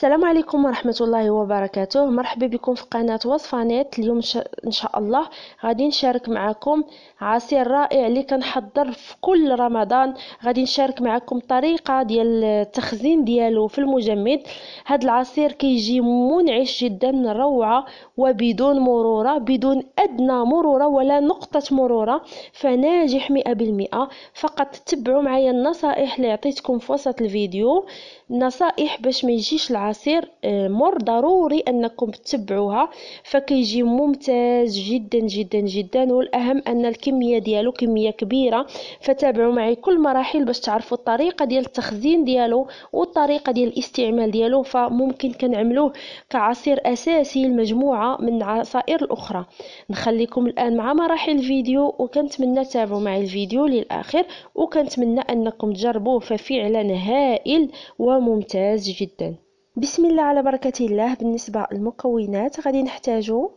السلام عليكم ورحمة الله وبركاته مرحبا بكم في قناة وصفة نت اليوم إن شاء الله غادي نشارك معكم عصير رائع اللي كنحضر في كل رمضان غادي نشارك معكم طريقة ديال التخزين ديالو في المجمد هاد العصير كيجي منعش جدا روعة وبدون مرورة بدون أدنى مرورة ولا نقطة مرورة فناجح مئة بالمئة فقط تبعوا معايا النصائح اللي عطيتكم في وسط الفيديو نصائح باش ما يجيش العصير آه، مر ضروري انكم تتبعوها فكيجي ممتاز جدا جدا جدا والاهم ان الكميه ديالو كميه كبيره فتابعوا معي كل مراحل باش تعرفوا الطريقه ديال التخزين ديالو والطريقه ديال الاستعمال ديالو فممكن كنعملوه كعصير اساسي لمجموعه من العصائر الاخرى نخليكم الان مع مراحل الفيديو وكنتمنى تتابعوا معي الفيديو للاخر وكنتمنى انكم تجربوه ففعلا هائل و ممتاز جدا بسم الله على بركة الله بالنسبة للمكونات غادي نحتاجو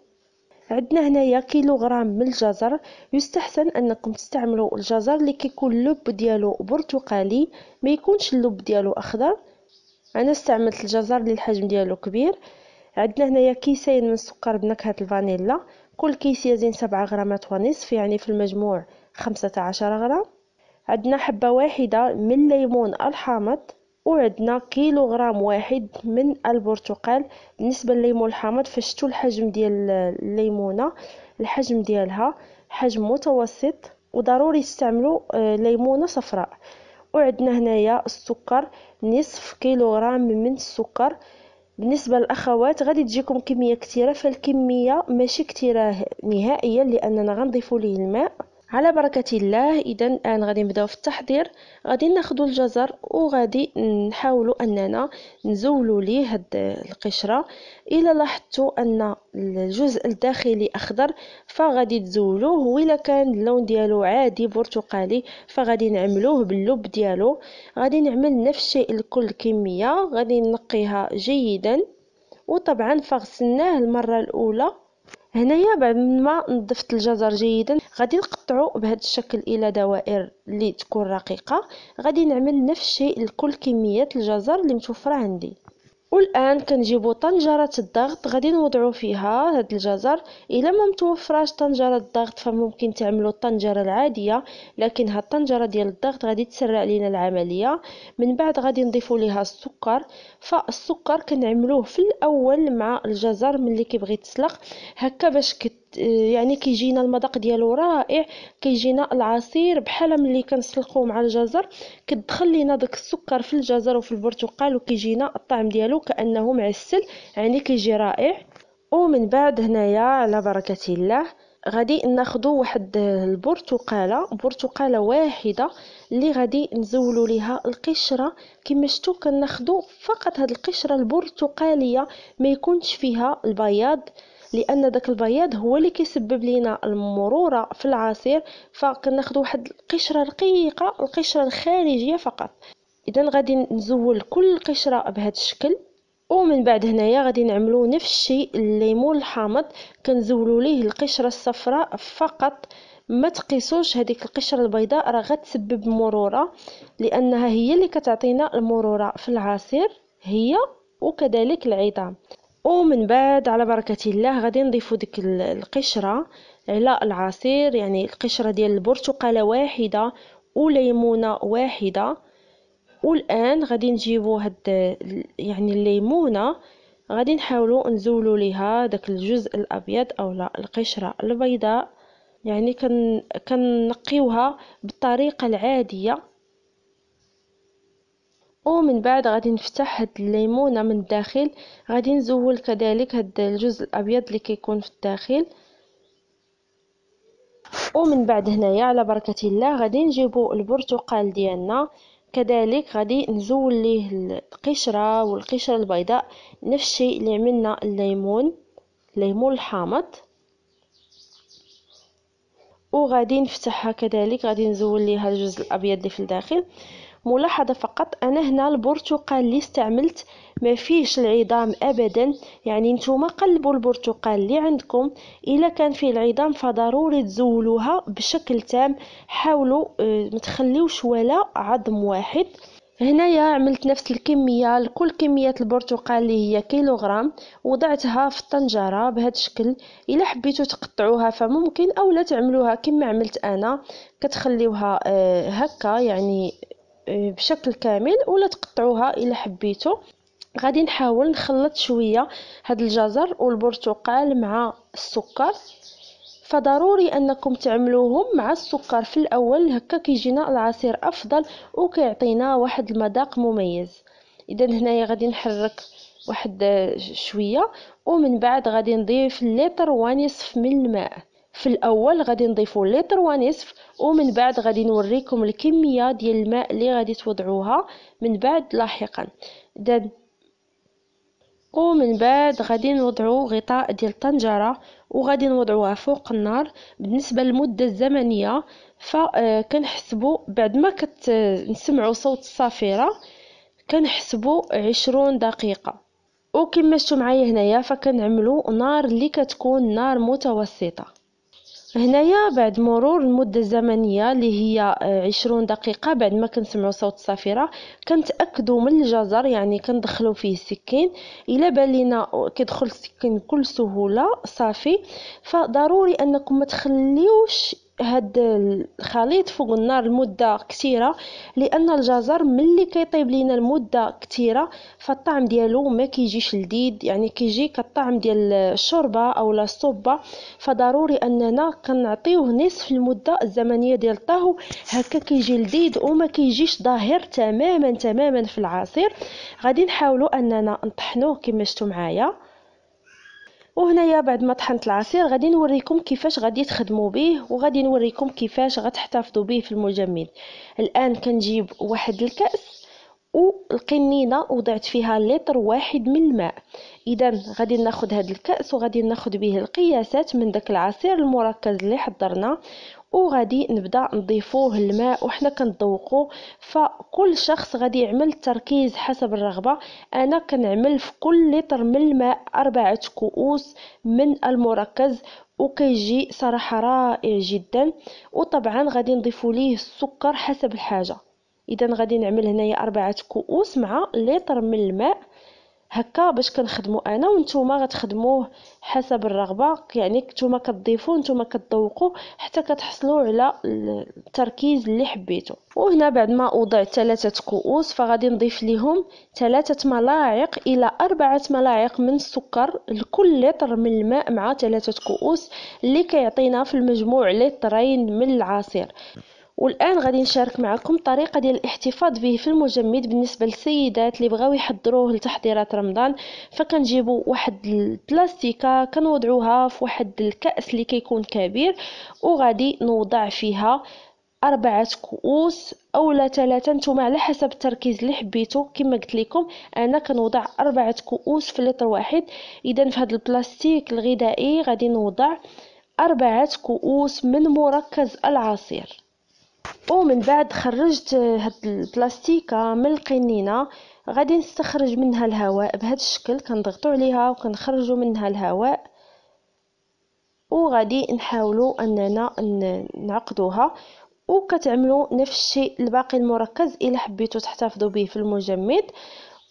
عندنا هنايا كيلوغرام من الجزر يستحسن انكم تستعملوا الجزر اللي كيكون اللب ديالو برتقالي ما يكونش اللب ديالو اخضر انا استعملت الجزر اللي الحجم ديالو كبير عندنا هنايا كيسين من السكر بنكهه الفانيلا كل كيس يزن 7 غرامات ونصف يعني في المجموع 15 غرام عندنا حبه واحده من الليمون الحامض وعندنا كيلوغرام واحد من البرتقال بالنسبه لليمون الحامض فشتو الحجم ديال الليمونه الحجم ديالها حجم متوسط وضروري تستعملوا آه، ليمونه صفراء وعندنا هنايا السكر نصف كيلوغرام من السكر بالنسبه للاخوات غادي تجيكم كميه كثيره فالكميه ماشي كثيره نهائيا لاننا غنضيفوا ليه الماء على بركه الله اذا الان غادي نبداو في التحضير غادي ناخذ الجزر وغادي نحاولوا اننا نزولوا ليه هاد القشره الا لاحظتوا ان الجزء الداخلي اخضر فغادي تزولوه وإلا كان اللون ديالو عادي برتقالي فغادي نعملوه باللب ديالو غادي نعمل نفس الشيء لكل كميه غادي نقيها جيدا وطبعا فغسلناه المره الاولى هنايا بعد ما نظفت الجزر جيدا غادي نقطعو بهذا الشكل الى دوائر اللي تكون رقيقه غادي نعمل نفس الشيء لكل كميات الجزر اللي متوفره عندي والآن كنجيبو طنجرة الضغط غادي نوضعو فيها هاد الجزر الا ما متوفراش طنجرة الضغط فممكن تعملو الطنجرة العادية لكن هاد الطنجرة ديال الضغط غادي تسرع لينا العملية من بعد غادي نضيفو ليها السكر فالسكر كنعملوه في الاول مع الجزر ملي كيبغي يتسلق هكا باش كت يعني كيجينا المذاق ديالو رائع كيجينا العصير بحال ملي كنسلقوه مع الجزر كتدخل لينا داك السكر في الجزر وفي البرتقال وكيجينا الطعم ديالو كانه معسل يعني كيجي رائع ومن بعد هنايا على بركه الله غادي ناخذ واحد البرتقاله برتقاله واحده اللي غادي نزولوا ليها القشره كما شفتوا كناخذوا فقط هذه القشره البرتقاليه ما يكونش فيها البياض لان داك البياض هو اللي كيسبب لينا المروره في العصير فكناخذوا واحد القشره رقيقه القشره الخارجيه فقط اذا غادي نزول كل قشره بهذا الشكل ومن بعد هنايا غادي نعملو نفس الشيء الليمون الحامض كنزولو ليه القشره الصفراء فقط ما تقيسوش هذيك القشره البيضاء راه غتسبب مروره لانها هي اللي كتعطينا المروره في العصير هي وكذلك العظام ومن بعد على بركه الله غادي نضيفو ديك القشره على العصير يعني القشره ديال البرتقاله واحده وليمونه واحده والان غادي نجيبو هاد يعني الليمونه غادي نحاولو نزولو ليها داك الجزء الابيض اولا القشره البيضاء يعني كن كنقيوها بالطريقه العاديه ومن بعد غادي نفتح هاد الليمونه من الداخل غادي نزول كذلك هاد الجزء الابيض اللي كيكون في الداخل ومن بعد هنايا على بركه الله غادي نجيبو البرتقال ديالنا كذلك غادي نزول ليه القشرة والقشرة البيضاء نفس الشيء اللي عملنا الليمون الليمون الحامض وغادي نفتحها كذلك غادي نزول ليها الجزء الابيض اللي في الداخل ملاحظة فقط أنا هنا البرتقال اللي استعملت ما فيش العظام أبدا يعني نتوما قلبوا البرتقال اللي عندكم إلا كان فيه العظام فضروري تزولوها بشكل تام حاولوا آه، متخليوش ولا عظم واحد هنايا عملت نفس الكميه لكل كميه البرتقال اللي هي كيلوغرام وضعتها في الطنجره بهذا الشكل الا حبيتو تقطعوها فممكن اولا تعملوها كما عملت انا كتخليوها آه، هكا يعني آه، بشكل كامل ولا تقطعوها الا حبيتو غادي نحاول نخلط شويه هاد الجزر والبرتقال مع السكر فضروري انكم تعملوهم مع السكر في الاول هكا كيجينا العصير افضل وكيعطينا واحد المذاق مميز اذا هنايا غادي نحرك واحد آه، شويه ومن بعد غادي نضيف لتر ونصف من الماء في الاول غادي نضيفوا لتر ونصف ومن بعد غادي نوريكم الكميه ديال الماء اللي غادي توضعوها من بعد لاحقا اذا ومن بعد غادي نوضعو غطاء ديال الطنجره وغادي نوضعوها فوق النار بالنسبه للمده الزمنيه فكنحسبوا آه، بعد ما كنسمعوا آه، صوت الصافيره كنحسبوا عشرون دقيقه وكما شفتوا معايا هنايا فكنعملوا نار اللي كتكون نار متوسطه هنايا بعد مرور المده الزمنيه اللي هي آه، عشرون دقيقه بعد ما كنسمعوا صوت الصافره كنتاكدوا من الجزر يعني كندخلوا فيه السكين الا بان لينا كيدخل السكين بكل سهوله صافي فضروري انكم ما تخليوش هاد الخليط فوق النار لمده كثيره لان الجزر ملي كيطيب لينا لمده كثيره فالطعم ديالو ما كيجيش لذيذ يعني كيجي كالطعم ديال الشوربه او الصوبه فضروري اننا كنعطيوه نصف المده الزمنيه ديال الطهو هكا كيجي لذيذ وما كيجيش ظاهر تماما تماما في العصير غادي نحاولو اننا نطحنوه كما شتو معايا وهنايا بعد ما طحنت العصير غادي نوريكم كيفاش غادي تخدموا به وغادي نوريكم كيفاش غتحتفظوا به في المجمد الان كنجيب واحد الكاس والقنينه وضعت فيها لتر واحد من الماء اذا غادي ناخذ هذا الكاس وغادي ناخذ به القياسات من داك العصير المركز اللي حضرنا وغادي نبدا نضيفوه الماء وحنا كنذوقو فكل شخص غادي يعمل التركيز حسب الرغبه انا كنعمل في كل لتر من الماء اربعه كؤوس من المركز وكيجي صراحه رائع جدا وطبعا غادي نضيفو ليه السكر حسب الحاجه اذا غادي نعمل هنايا اربعه كؤوس مع لتر من الماء هكا باش كنخدمو انا وانتوما غتخدموه حسب الرغبه يعني نتوما كتضيفو نتوما كتذوقوا حتى كتحصلوا على التركيز اللي حبيتو وهنا بعد ما اوضع ثلاثه كؤوس فغادي نضيف لهم ثلاثه ملاعق الى اربعه ملاعق من السكر لكل لتر من الماء مع ثلاثه كؤوس اللي كيعطينا في المجموع لترين من العصير والان غادي نشارك معكم طريقه ديال الاحتفاظ به في المجمد بالنسبه للسيدات اللي بغاو يحضروه لتحضيرات رمضان فكنجيبوا واحد البلاستيكه كنوضعوها في واحد الكاس اللي كيكون كبير وغادي نوضع فيها أربعة كؤوس أولا ثلاثة نتوما على حسب التركيز اللي حبيتو كما قلت لكم أنا كنوضع أربعة كؤوس في لتر واحد إذا في هذا البلاستيك الغذائي غادي نوضع أربعة كؤوس من مركز العصير ومن بعد خرجت هاد البلاستيكه من القنينه غادي نستخرج منها الهواء بهاد الشكل كنضغطو عليها وكنخرجو منها الهواء وغادي نحاولو اننا نعقدوها وكتعملوا نفس الشيء الباقي المركز الا حبيتو تحتفظوا به في المجمد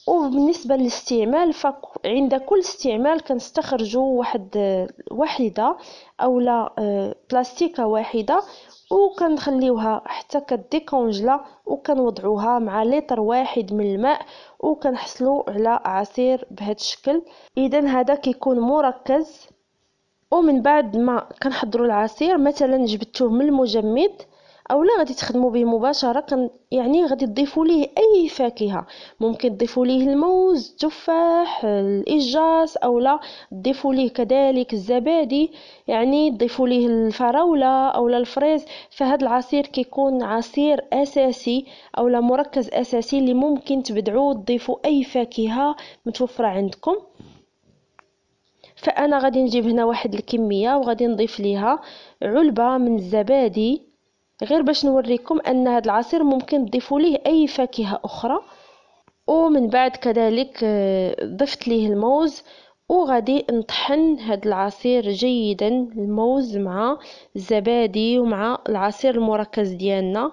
وبالنسبه للاستعمال فعند كل استعمال كنستخرجوا واحد واحده اولا آه، بلاستيكه واحده وكنخليوها حتى كديكونجلا وكنوضعوها مع لتر واحد من الماء وكنحصلوا على عصير بهذا الشكل اذا هذا كيكون مركز ومن بعد ما كنحضروا العصير مثلا جبتوه من المجمد او لا غادي تخدموا به مباشره يعني غادي تضيفوا ليه اي فاكهه ممكن تضيفوا ليه الموز التفاح الإجاس او لا تضيفوا ليه كذلك الزبادي يعني تضيفوا ليه الفراوله او لا الفريز فهاد العصير كيكون عصير اساسي او لا مركز اساسي اللي ممكن تبدعوا تضيفوا اي فاكهه متوفره عندكم فانا غادي نجيب هنا واحد الكميه وغادي نضيف ليها علبه من الزبادي غير باش نوريكم ان هذا العصير ممكن تضيفوا ليه اي فاكهه اخرى ومن بعد كذلك آه، ضفت ليه الموز وغادي نطحن هذا العصير جيدا الموز مع الزبادي ومع العصير المركز ديالنا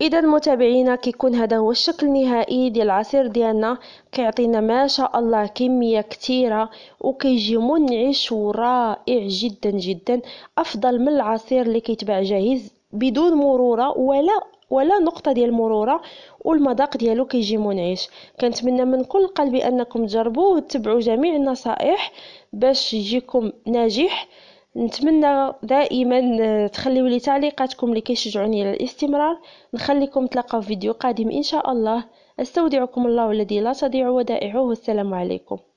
اذا متابعينا كيكون هذا هو الشكل النهائي ديال العصير ديالنا كيعطينا ما شاء الله كميه كثيره وكيجي منعش ورائع جدا جدا افضل من العصير اللي كيتباع جاهز بدون مروره ولا ولا نقطه ديال المروره والمذاق ديالو كيجي منعش كنتمنى من كل قلبي انكم تجربوه وتتبعوا جميع النصائح باش يجيكم ناجح نتمنى دائما آه، تخليو لي تعليقاتكم اللي كيشجعوني على الاستمرار نخليكم تلاقاو في فيديو قادم ان شاء الله استودعكم الله الذي لا تضيع ودائعه والسلام عليكم